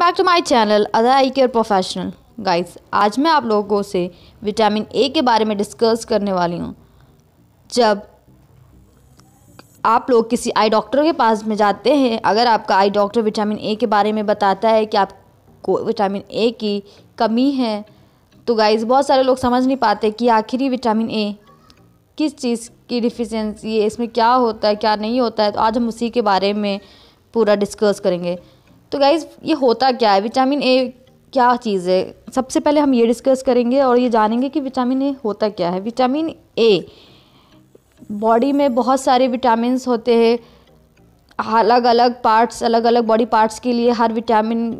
back to my channel other eye care professional guys आज मैं आप लोगों से विटामिन ए के बारे में डिस्कस करने वाली हूँ जब आप लोग किसी आई डॉक्टर के पास में जाते हैं अगर आपका आई डॉक्टर विटामिन ए के बारे में बताता है कि आपको विटामिन ए की कमी है तो गाइस बहुत सारे लोग समझ नहीं पाते कि आखिर विटामिन ए किस चीज़ की डिफिशेंसी है इसमें क्या होता है क्या नहीं होता है तो आज हम उसी के बारे में पूरा डिस्कस करेंगे तो गाइज़ ये होता क्या है विटामिन ए क्या चीज़ है सबसे पहले हम ये डिस्कस करेंगे और ये जानेंगे कि विटामिन ए होता क्या है विटामिन ए बॉडी में बहुत सारे विटामिन होते हैं अलग अलग पार्ट्स अलग अलग बॉडी पार्ट्स के लिए हर विटामिन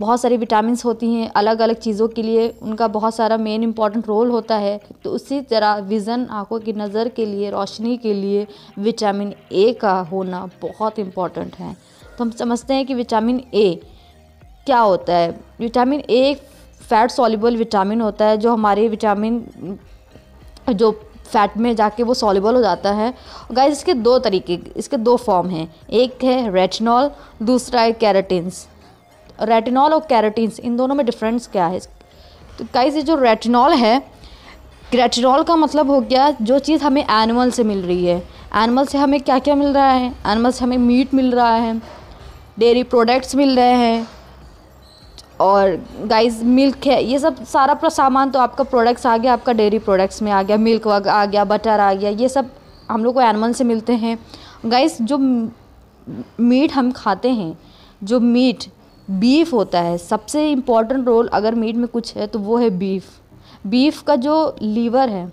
बहुत सारी विटामिन होती हैं अलग अलग चीज़ों के लिए उनका बहुत सारा मेन इंपॉर्टेंट रोल होता है तो उसी तरह विज़न आंखों की नज़र के लिए रोशनी के लिए विटामिन ए का होना बहुत इम्पॉर्टेंट है तो हम समझते हैं कि विटामिन ए क्या होता है vitamin A fat soluble vitamin होता है जो हमारे विटामिन जो फैट में जाके वो सॉल्युबल हो जाता है गाइस इसके दो तरीके इसके दो फॉर्म हैं एक है रेटिनॉल दूसरा है कैरेटिन्स रेटिनॉल और कैरेटिन्स इन दोनों में डिफरेंस क्या है तो गाइस ये जो रेटिनॉल है रेटिनॉल का मतलब हो गया जो चीज़ हमें एनिमल से मिल रही है एनिमल से हमें क्या क्या मिल रहा है एनिमल से हमें मीट मिल रहा है डेयरी प्रोडक्ट्स मिल रहे हैं और गाइस मिल्क है ये सब सारा सामान तो आपका प्रोडक्ट्स आ गया आपका डेयरी प्रोडक्ट्स में आ गया मिल्क वग आ गया बटर आ गया ये सब हम लोग को एनिमल से मिलते हैं गाइस जो मीट हम खाते हैं जो मीट बीफ होता है सबसे इम्पॉर्टेंट रोल अगर मीट में कुछ है तो वो है बीफ बीफ का जो लीवर है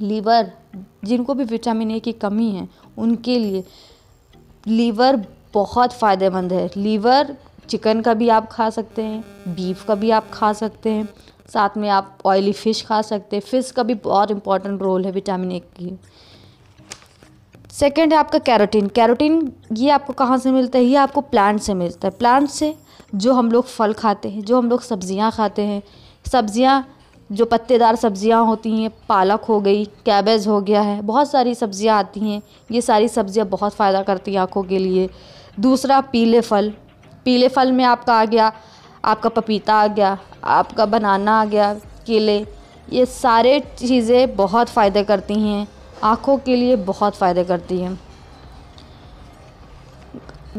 लीवर जिनको भी विटामिन ए की कमी है उनके लिए लीवर बहुत फ़ायदेमंद है लीवर चिकन का भी आप खा सकते हैं बीफ का भी आप खा सकते हैं साथ में आप ऑयली फ़िश खा सकते हैं फ़िश का भी बहुत इंपॉर्टेंट रोल है विटामिन ए की सेकेंड है आपका कैरोटीन कैरोटीन ये आपको कहाँ से मिलता है ये आपको प्लांट से मिलता है प्लांट से जो हम लोग फल खाते हैं जो हम लोग सब्ज़ियाँ खाते हैं सब्ज़ियाँ जो पत्तेदार सब्ज़ियाँ होती हैं पालक हो गई कैबेज हो गया है बहुत सारी सब्ज़ियाँ आती हैं ये सारी सब्ज़ियाँ बहुत फ़ायदा करती हैं आँखों के लिए दूसरा पीले फल पीले फल में आपका आ गया आपका पपीता आ गया आपका बनाना आ गया केले ये सारे चीज़ें बहुत फ़ायदे करती हैं आँखों के लिए बहुत फ़ायदे करती हैं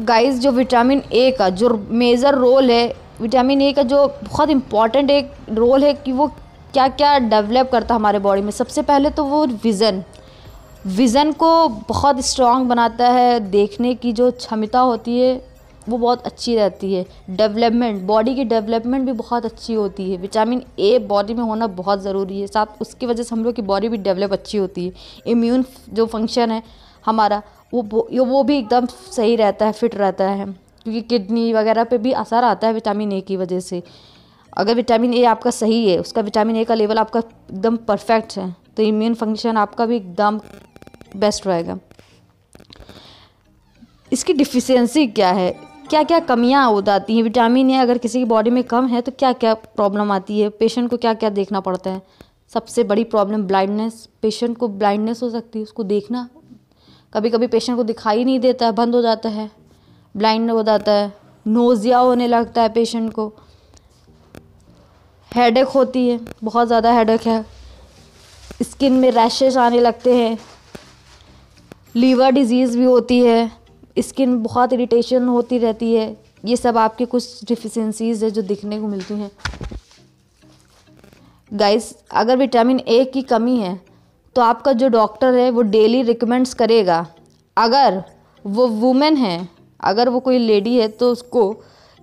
गाइस जो विटामिन ए का जो मेज़र रोल है विटामिन ए का जो बहुत इम्पॉर्टेंट एक रोल है कि वो क्या क्या डेवलप करता हमारे बॉडी में सबसे पहले तो वो विज़न विज़न को बहुत स्ट्रॉन्ग बनाता है देखने की जो क्षमता होती है वो बहुत अच्छी रहती है डेवलपमेंट बॉडी की डेवलपमेंट भी बहुत अच्छी होती है विटामिन ए बॉडी में होना बहुत ज़रूरी है साथ उसकी वजह से हम लोग की बॉडी भी डेवलप अच्छी होती है इम्यून जो फंक्शन है हमारा वो वो भी एकदम सही रहता है फिट रहता है क्योंकि किडनी वगैरह पे भी असर आता है विटामिन ए की वजह से अगर विटामिन ए आपका सही है उसका विटामिन ए का लेवल आपका एकदम परफेक्ट है तो इम्यून फंक्शन आपका भी एकदम बेस्ट रहेगा इसकी डिफिशेंसी क्या है क्या क्या कमियां हो जाती हैं विटामिन ए अगर किसी की बॉडी में कम है तो क्या क्या प्रॉब्लम आती है पेशेंट को क्या क्या देखना पड़ता है सबसे बड़ी प्रॉब्लम ब्लाइंडनेस पेशेंट को ब्लाइंडनेस हो सकती है उसको देखना कभी कभी पेशेंट को दिखाई नहीं देता है बंद हो जाता है ब्लाइंड हो जाता है नोज़िया होने लगता है पेशेंट को हेडेक होती है बहुत ज़्यादा हेडेक है स्किन में रैशेज आने लगते हैं लीवर डिजीज़ भी होती है स्किन बहुत इरिटेशन होती रहती है ये सब आपके कुछ डिफिशेंसीज़ है जो दिखने को मिलती हैं गाइस अगर विटामिन ए की कमी है तो आपका जो डॉक्टर है वो डेली रिकमेंड्स करेगा अगर वो वुमेन है अगर वो कोई लेडी है तो उसको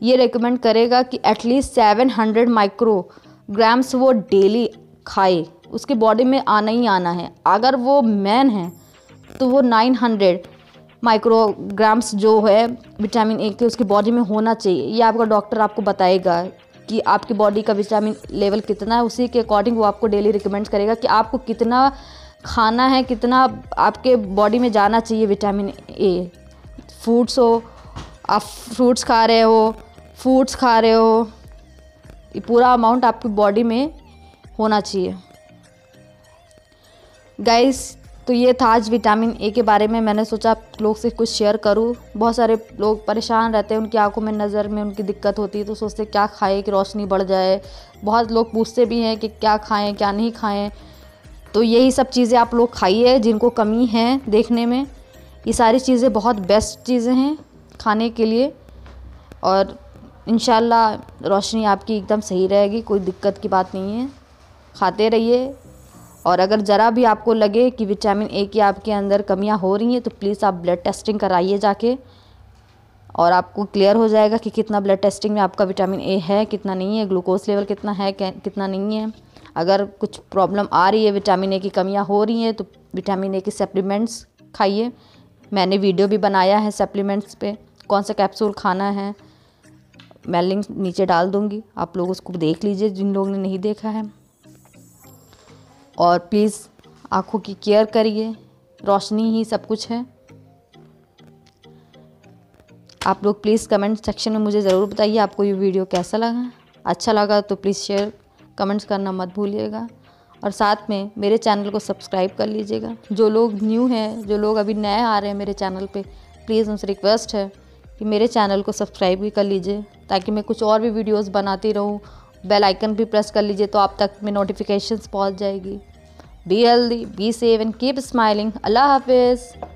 ये रिकमेंड करेगा कि एटलीस्ट सेवन हंड्रेड माइक्रोग्राम्स वो डेली खाए उसके बॉडी में आना ही आना है अगर वो मैन है तो वो नाइन हंड्रेड माइक्रोग्राम्स जो है विटामिन ए के उसकी बॉडी में होना चाहिए ये आपका डॉक्टर आपको बताएगा कि आपकी बॉडी का विटामिन लेवल कितना है उसी के अकॉर्डिंग वो आपको डेली रिकमेंड करेगा कि आपको कितना खाना है कितना आपके बॉडी में जाना चाहिए विटामिन ए फूड्स हो आप फ्रूट्स खा रहे हो फ्रूट्स खा रहे हो ये पूरा अमाउंट आपकी बॉडी में होना चाहिए गाइस तो ये था आज विटामिन ए के बारे में मैंने सोचा आप लोग से कुछ शेयर करूं बहुत सारे लोग परेशान रहते हैं उनकी आंखों में नज़र में उनकी दिक्कत होती है तो सोचते क्या खाएं कि रोशनी बढ़ जाए बहुत लोग पूछते भी हैं कि क्या खाएं क्या नहीं खाएं तो यही सब चीज़ें आप लोग खाइए जिनको कमी है देखने में ये सारी चीज़ें बहुत बेस्ट चीज़ें हैं खाने के लिए और इन रोशनी आपकी एकदम सही रहेगी कोई दिक्कत की बात नहीं है खाते रहिए और अगर ज़रा भी आपको लगे कि विटामिन ए की आपके अंदर कमियां हो रही हैं तो प्लीज़ आप ब्लड टेस्टिंग कराइए जाके और आपको क्लियर हो जाएगा कि कितना ब्लड टेस्टिंग में आपका विटामिन ए है कितना नहीं है ग्लूकोज लेवल कितना है कितना नहीं है अगर कुछ प्रॉब्लम आ रही है विटामिन ए की कमियाँ हो रही हैं तो विटामिन ए की सप्लीमेंट्स खाइए मैंने वीडियो भी बनाया है सप्लीमेंट्स पर कौन सा कैप्सूल खाना है मैं लिंक नीचे डाल दूँगी आप लोग उसको देख लीजिए जिन लोगों ने नहीं देखा है और प्लीज़ आँखों की केयर करिए रोशनी ही सब कुछ है आप लोग प्लीज़ कमेंट सेक्शन में मुझे ज़रूर बताइए आपको ये वीडियो कैसा लगा अच्छा लगा तो प्लीज़ शेयर कमेंट्स करना मत भूलिएगा और साथ में मेरे चैनल को सब्सक्राइब कर लीजिएगा जो लोग न्यू हैं जो लोग अभी नए आ रहे हैं मेरे चैनल पे प्लीज़ उनसे रिक्वेस्ट है कि मेरे चैनल को सब्सक्राइब भी कर लीजिए ताकि मैं कुछ और भी वीडियोस बनाती रहूँ बेल आइकन भी प्रेस कर लीजिए तो आप तक में नोटिफिकेशंस पहुँच जाएगी be healthy be safe and keep smiling अल्लाह हाफिज़